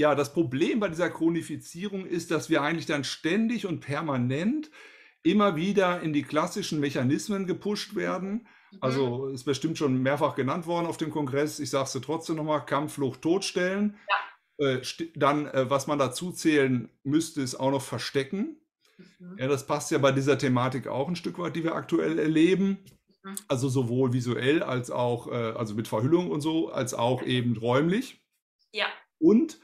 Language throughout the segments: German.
Ja, das Problem bei dieser Chronifizierung ist, dass wir eigentlich dann ständig und permanent immer wieder in die klassischen Mechanismen gepusht werden. Mhm. Also ist bestimmt schon mehrfach genannt worden auf dem Kongress. Ich sage es trotzdem nochmal, Kampf, Flucht, Todstellen. Ja. Äh, dann, äh, was man dazu zählen müsste, ist auch noch Verstecken. Mhm. Ja, das passt ja bei dieser Thematik auch ein Stück weit, die wir aktuell erleben. Mhm. Also sowohl visuell als auch, äh, also mit Verhüllung und so, als auch eben räumlich. Ja. Und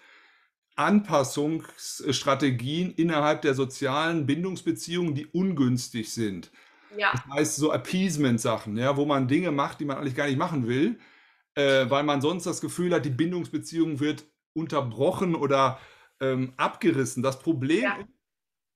Anpassungsstrategien innerhalb der sozialen Bindungsbeziehungen, die ungünstig sind. Ja. Das heißt, so Appeasement-Sachen, ja, wo man Dinge macht, die man eigentlich gar nicht machen will, äh, weil man sonst das Gefühl hat, die Bindungsbeziehung wird unterbrochen oder ähm, abgerissen. Das Problem ja. ist,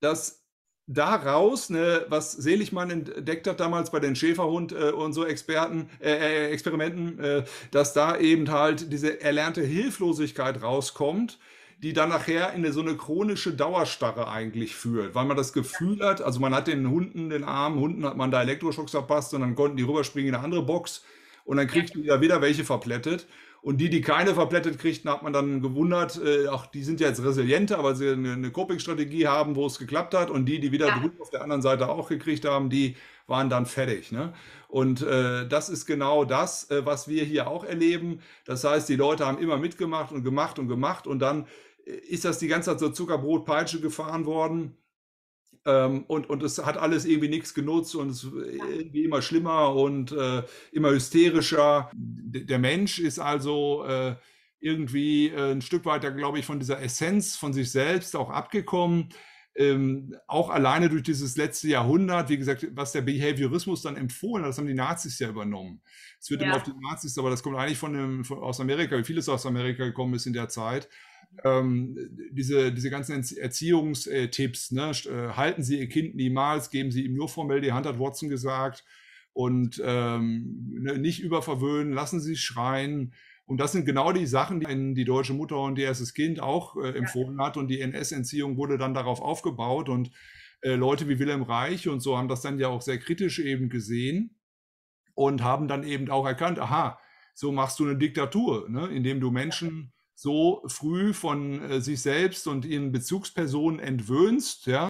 dass daraus, ne, was Seligmann entdeckt hat damals bei den Schäferhund äh, und so Experten, äh, äh Experimenten, äh, dass da eben halt diese erlernte Hilflosigkeit rauskommt, die dann nachher in so eine chronische Dauerstarre eigentlich führt, weil man das Gefühl hat, also man hat den Hunden, den armen Hunden hat man da Elektroschocks verpasst und dann konnten die rüberspringen in eine andere Box und dann kriegt ja. wieder, welche verplättet. Und die, die keine verplättet kriegten, hat man dann gewundert, äh, auch die sind ja jetzt resilienter, weil sie eine, eine Coping-Strategie haben, wo es geklappt hat. Und die, die wieder ja. drüben auf der anderen Seite auch gekriegt haben, die waren dann fertig. Ne? Und äh, das ist genau das, äh, was wir hier auch erleben. Das heißt, die Leute haben immer mitgemacht und gemacht und gemacht und dann ist das die ganze Zeit so Zuckerbrotpeitsche gefahren worden. Ähm, und, und es hat alles irgendwie nichts genutzt und es irgendwie immer schlimmer und äh, immer hysterischer. D der Mensch ist also äh, irgendwie äh, ein Stück weiter, glaube ich, von dieser Essenz von sich selbst auch abgekommen. Ähm, auch alleine durch dieses letzte Jahrhundert, wie gesagt, was der Behaviorismus dann empfohlen hat, das haben die Nazis ja übernommen. Es wird ja. immer auf die Nazis, aber das kommt eigentlich von, dem, von aus Amerika, wie vieles aus Amerika gekommen ist in der Zeit ähm, diese, diese ganzen Erziehungstipps, äh, ne? Äh, halten Sie Ihr Kind niemals, geben Sie ihm nur formell die Hand, hat Watson gesagt, und ähm, ne, nicht überverwöhnen, lassen Sie schreien. Und das sind genau die Sachen, die die deutsche Mutter und ihr erstes Kind auch äh, empfohlen ja. hat. Und die NS-Entziehung wurde dann darauf aufgebaut. Und äh, Leute wie Wilhelm Reich und so haben das dann ja auch sehr kritisch eben gesehen und haben dann eben auch erkannt, aha, so machst du eine Diktatur, ne? indem du Menschen so früh von äh, sich selbst und ihren Bezugspersonen entwöhnst, ja,